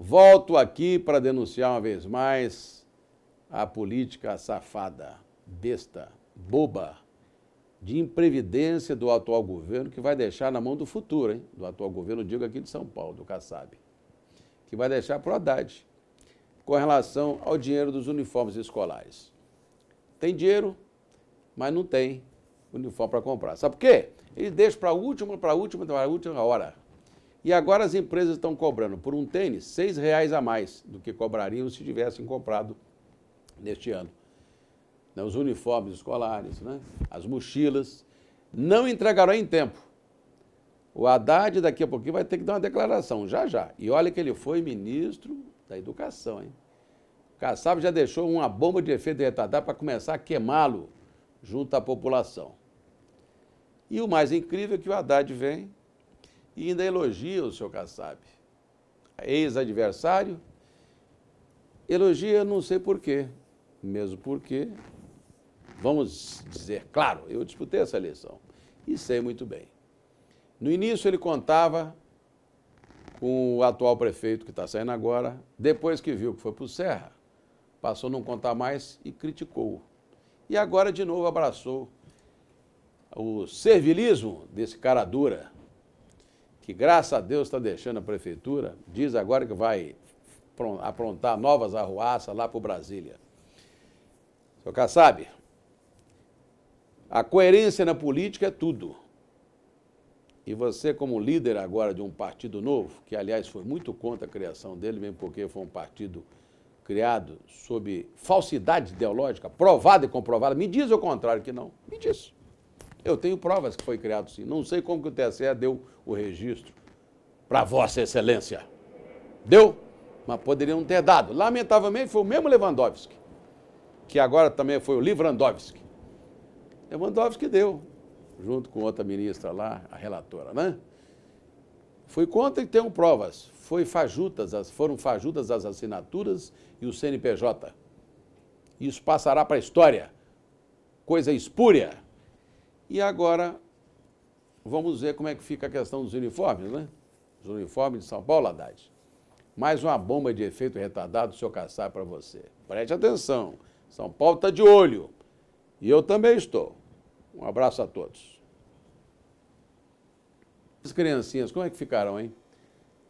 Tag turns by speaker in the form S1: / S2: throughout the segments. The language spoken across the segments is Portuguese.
S1: Volto aqui para denunciar uma vez mais a política safada, besta, boba, de imprevidência do atual governo, que vai deixar na mão do futuro, hein? do atual governo, digo aqui de São Paulo, do Kassab, que vai deixar para o Haddad, com relação ao dinheiro dos uniformes escolares. Tem dinheiro, mas não tem uniforme para comprar. Sabe por quê? Ele deixa para a última, para a última, para a última hora. E agora as empresas estão cobrando por um tênis seis reais a mais do que cobrariam se tivessem comprado neste ano. Né, os uniformes escolares, né? as mochilas, não entregarão em tempo. O Haddad daqui a pouquinho vai ter que dar uma declaração, já já. E olha que ele foi ministro da Educação, hein? O Kassab já deixou uma bomba de efeito de para começar a queimá-lo junto à população. E o mais incrível é que o Haddad vem e ainda elogia o seu Kassab. Ex-adversário, elogia não sei porquê, mesmo porque, vamos dizer, claro, eu disputei essa eleição e sei muito bem. No início ele contava com o atual prefeito que está saindo agora, depois que viu que foi para o Serra, passou a não contar mais e criticou. E agora de novo abraçou o servilismo desse cara dura, que graças a Deus está deixando a prefeitura, diz agora que vai aprontar novas arruaças lá para Brasília. Seu Kassab, a coerência na política é tudo. E você, como líder agora de um partido novo, que aliás foi muito contra a criação dele, mesmo porque foi um partido criado sob falsidade ideológica, provada e comprovada, me diz o contrário que não. Me diz. Eu tenho provas que foi criado sim. Não sei como que o TSE deu o registro para Vossa Excelência. Deu? Mas poderiam ter dado. Lamentavelmente foi o mesmo Lewandowski, que agora também foi o Livrandowski. Lewandowski deu, junto com outra ministra lá, a relatora, né? Foi contra e tenho provas. Foi fajutas, foram fajutas as assinaturas e o CNPJ. Isso passará para a história. Coisa espúria. E agora vamos ver como é que fica a questão dos uniformes, né? Os uniformes de São Paulo, Haddad. Mais uma bomba de efeito retardado, seu caçar para você. Preste atenção. São Paulo está de olho. E eu também estou. Um abraço a todos. As criancinhas, como é que ficaram, hein?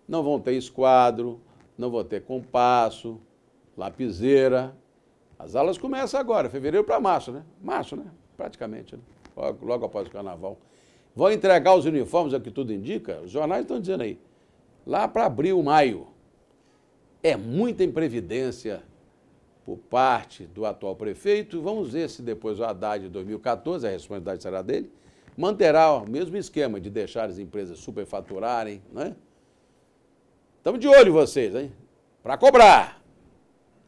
S1: Não vão ter esquadro, não vão ter compasso, lapiseira. As aulas começam agora, fevereiro para março, né? Março, né? Praticamente, né? logo após o carnaval. Vão entregar os uniformes, é o que tudo indica, os jornais estão dizendo aí, lá para abril, maio. É muita imprevidência por parte do atual prefeito. Vamos ver se depois o Haddad de 2014, a responsabilidade será dele, manterá o mesmo esquema de deixar as empresas superfaturarem, né? Estamos de olho vocês, hein? Para cobrar.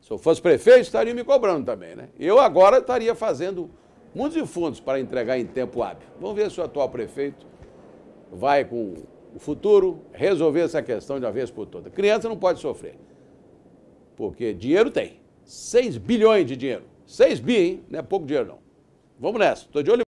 S1: Se eu fosse prefeito, estaria me cobrando também, né? Eu agora estaria fazendo muitos e fundos para entregar em tempo hábil. Vamos ver se o atual prefeito vai com o futuro resolver essa questão de uma vez por toda. Criança não pode sofrer, porque dinheiro tem. 6 bilhões de dinheiro. 6 bi, hein? Não é pouco dinheiro, não. Vamos nessa. Estou de olho.